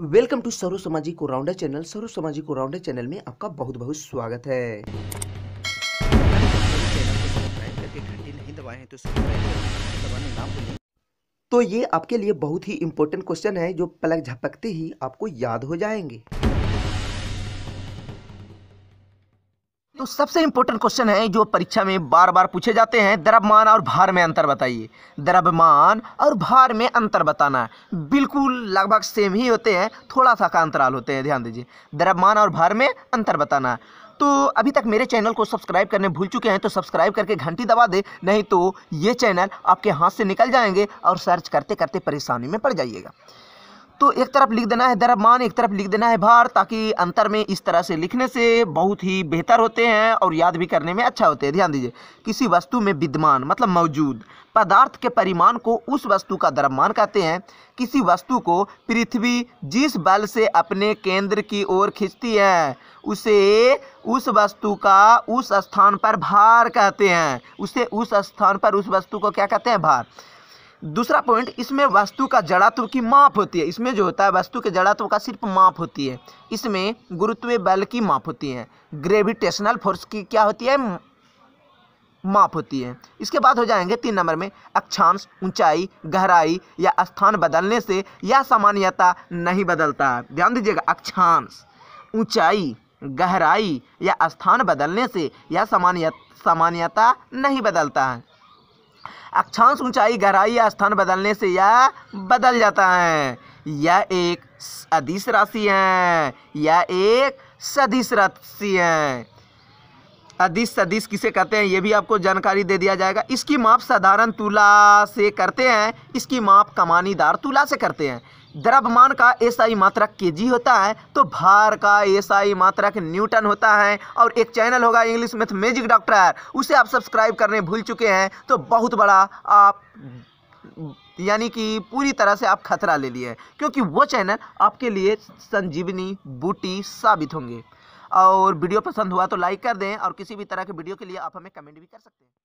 welcome to सरो समाजी को राउंडर चैनल सरो समाजी को राउंडर चैनल में आपका बहुत बहुत स्वागत है तो ये आपके लिए बहुत ही इंपॉर्टेंट क्वेश्चन है जो पलक झपकते ही आपको याद हो जाएंगे तो सबसे इम्पोर्टेंट क्वेश्चन है जो परीक्षा में बार बार पूछे जाते हैं द्रव्यमान और भार में अंतर बताइए द्रव्यमान और भार में अंतर बताना है बिल्कुल लगभग सेम ही होते हैं थोड़ा सा का अंतराल होते हैं ध्यान दीजिए द्रव्यमान और भार में अंतर बताना है तो अभी तक मेरे चैनल को सब्सक्राइब करने भूल चुके हैं तो सब्सक्राइब करके घंटी दबा दे नहीं तो ये चैनल आपके हाथ से निकल जाएंगे और सर्च करते करते परेशानी में पड़ जाइएगा तो एक तरफ लिख देना है दरमान एक तरफ लिख देना है भार ताकि अंतर में इस तरह से लिखने से बहुत ही बेहतर होते हैं और याद भी करने में अच्छा होते हैं ध्यान दीजिए किसी वस्तु में विद्यमान मतलब मौजूद पदार्थ के परिमाण को उस वस्तु का द्रव्यमान कहते हैं किसी वस्तु को पृथ्वी जिस बल से अपने केंद्र की ओर खींचती है उसे उस वस्तु का उस स्थान पर भार कहते हैं उसे उस स्थान पर उस वस्तु को क्या कहते हैं भार दूसरा पॉइंट इसमें वस्तु का जड़ात्व की माप होती है इसमें जो होता है वस्तु के जड़ात्व का सिर्फ माप होती है इसमें गुरुत्व बल की माप होती है ग्रेविटेशनल फोर्स की क्या होती है माप होती है इसके बाद हो जाएंगे तीन नंबर में अक्षांश ऊंचाई गहराई या स्थान बदलने से यह सामान्यता नहीं बदलता है ध्यान दीजिएगा अक्षांश ऊंचाई गहराई या स्थान बदलने से यह सामान्य सामान्यता नहीं बदलता है अक्षांश ऊंचाई गहराई या स्थान बदलने से यह बदल जाता है यह एक अधिश राशि है यह एक सदिश राशि है अदिश सदिश किसे कहते हैं ये भी आपको जानकारी दे दिया जाएगा इसकी माप साधारण तुला से करते हैं इसकी माप कमानीदार तुला से करते हैं द्रव्यमान का एसआई मात्रक केजी होता है तो भार का एसआई मात्रक न्यूटन होता है और एक चैनल होगा इंग्लिश मैथ मैजिक डॉक्टर उसे आप सब्सक्राइब करने भूल चुके हैं तो बहुत बड़ा आप यानी कि पूरी तरह से आप खतरा ले लिए क्योंकि वो चैनल आपके लिए संजीवनी बूटी साबित होंगे और वीडियो पसंद हुआ तो लाइक कर दें और किसी भी तरह के वीडियो के लिए आप हमें कमेंट भी कर सकते हैं